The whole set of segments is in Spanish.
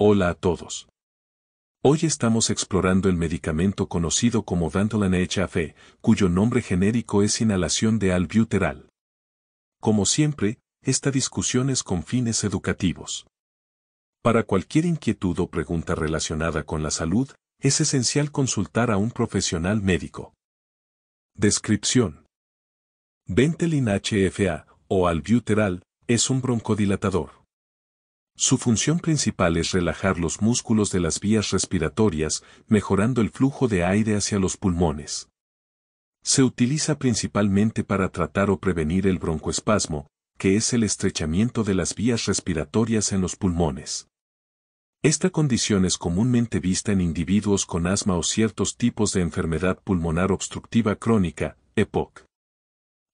Hola a todos. Hoy estamos explorando el medicamento conocido como Dantolan HFA, cuyo nombre genérico es inhalación de albuteral. Como siempre, esta discusión es con fines educativos. Para cualquier inquietud o pregunta relacionada con la salud, es esencial consultar a un profesional médico. Descripción. Ventelin HFA, o albuteral, es un broncodilatador. Su función principal es relajar los músculos de las vías respiratorias, mejorando el flujo de aire hacia los pulmones. Se utiliza principalmente para tratar o prevenir el broncoespasmo, que es el estrechamiento de las vías respiratorias en los pulmones. Esta condición es comúnmente vista en individuos con asma o ciertos tipos de enfermedad pulmonar obstructiva crónica, EPOC.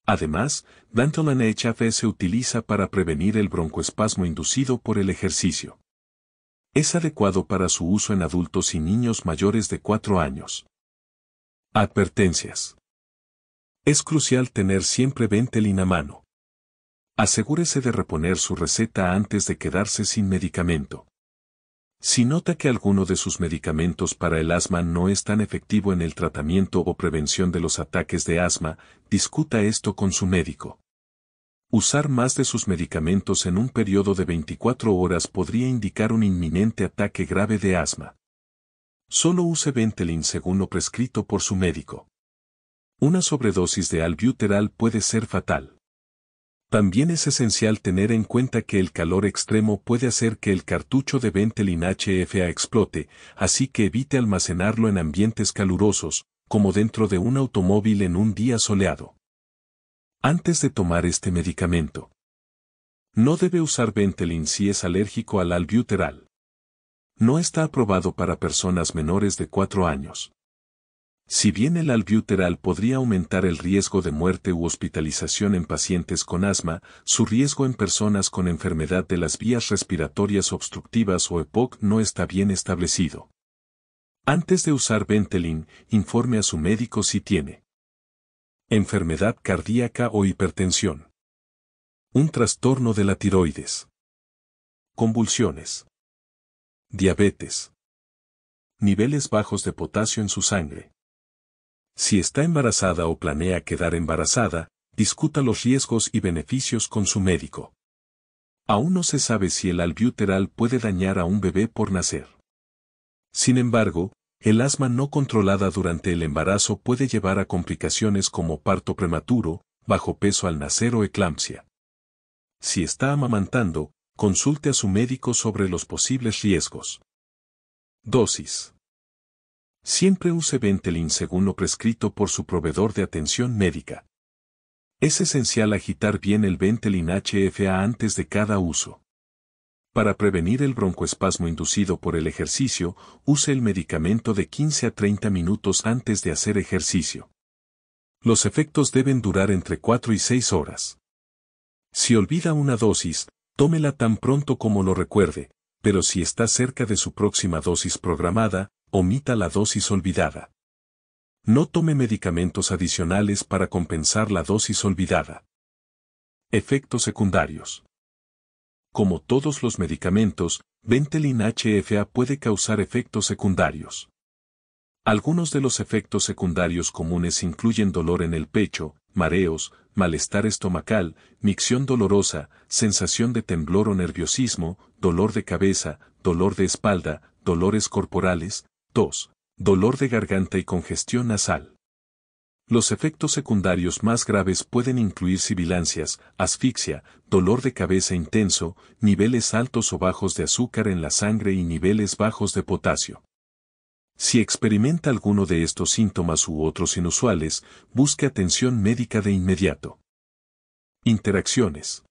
Además, Dantolan HF se utiliza para prevenir el broncoespasmo inducido por el ejercicio. Es adecuado para su uso en adultos y niños mayores de 4 años. Advertencias. Es crucial tener siempre Ventelin a mano. Asegúrese de reponer su receta antes de quedarse sin medicamento. Si nota que alguno de sus medicamentos para el asma no es tan efectivo en el tratamiento o prevención de los ataques de asma, discuta esto con su médico. Usar más de sus medicamentos en un periodo de 24 horas podría indicar un inminente ataque grave de asma. Solo use Ventelin según lo prescrito por su médico. Una sobredosis de albuteral puede ser fatal. También es esencial tener en cuenta que el calor extremo puede hacer que el cartucho de Ventelin HFA explote, así que evite almacenarlo en ambientes calurosos, como dentro de un automóvil en un día soleado. Antes de tomar este medicamento. No debe usar Ventelin si es alérgico al albuteral. No está aprobado para personas menores de 4 años. Si bien el albuterol podría aumentar el riesgo de muerte u hospitalización en pacientes con asma, su riesgo en personas con enfermedad de las vías respiratorias obstructivas o EPOC no está bien establecido. Antes de usar Ventolin, informe a su médico si tiene enfermedad cardíaca o hipertensión, un trastorno de la tiroides, convulsiones, diabetes, niveles bajos de potasio en su sangre, si está embarazada o planea quedar embarazada, discuta los riesgos y beneficios con su médico. Aún no se sabe si el albiuteral puede dañar a un bebé por nacer. Sin embargo, el asma no controlada durante el embarazo puede llevar a complicaciones como parto prematuro, bajo peso al nacer o eclampsia. Si está amamantando, consulte a su médico sobre los posibles riesgos. Dosis. Siempre use Ventelin según lo prescrito por su proveedor de atención médica. Es esencial agitar bien el Ventelin HFA antes de cada uso. Para prevenir el broncoespasmo inducido por el ejercicio, use el medicamento de 15 a 30 minutos antes de hacer ejercicio. Los efectos deben durar entre 4 y 6 horas. Si olvida una dosis, tómela tan pronto como lo recuerde, pero si está cerca de su próxima dosis programada, omita la dosis olvidada. No tome medicamentos adicionales para compensar la dosis olvidada. Efectos secundarios. Como todos los medicamentos, Ventolin HFA puede causar efectos secundarios. Algunos de los efectos secundarios comunes incluyen dolor en el pecho, mareos, malestar estomacal, micción dolorosa, sensación de temblor o nerviosismo, dolor de cabeza, dolor de espalda, dolores corporales, 2. dolor de garganta y congestión nasal. Los efectos secundarios más graves pueden incluir sibilancias, asfixia, dolor de cabeza intenso, niveles altos o bajos de azúcar en la sangre y niveles bajos de potasio. Si experimenta alguno de estos síntomas u otros inusuales, busque atención médica de inmediato. Interacciones.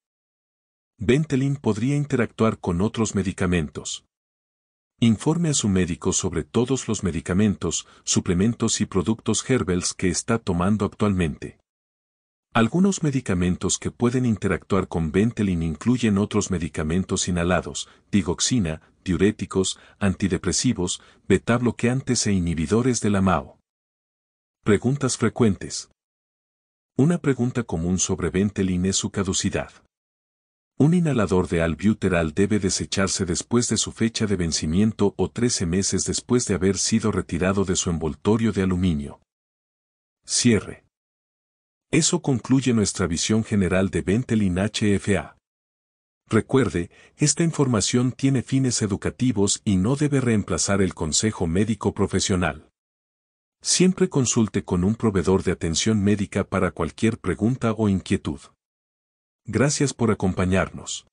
Bentelin podría interactuar con otros medicamentos. Informe a su médico sobre todos los medicamentos, suplementos y productos Herbels que está tomando actualmente. Algunos medicamentos que pueden interactuar con Ventolin incluyen otros medicamentos inhalados, digoxina, diuréticos, antidepresivos, betabloqueantes e inhibidores de la MAO. Preguntas frecuentes. Una pregunta común sobre Ventolin es su caducidad. Un inhalador de albuteral debe desecharse después de su fecha de vencimiento o 13 meses después de haber sido retirado de su envoltorio de aluminio. Cierre. Eso concluye nuestra visión general de Bentelin HFA. Recuerde, esta información tiene fines educativos y no debe reemplazar el consejo médico profesional. Siempre consulte con un proveedor de atención médica para cualquier pregunta o inquietud. Gracias por acompañarnos.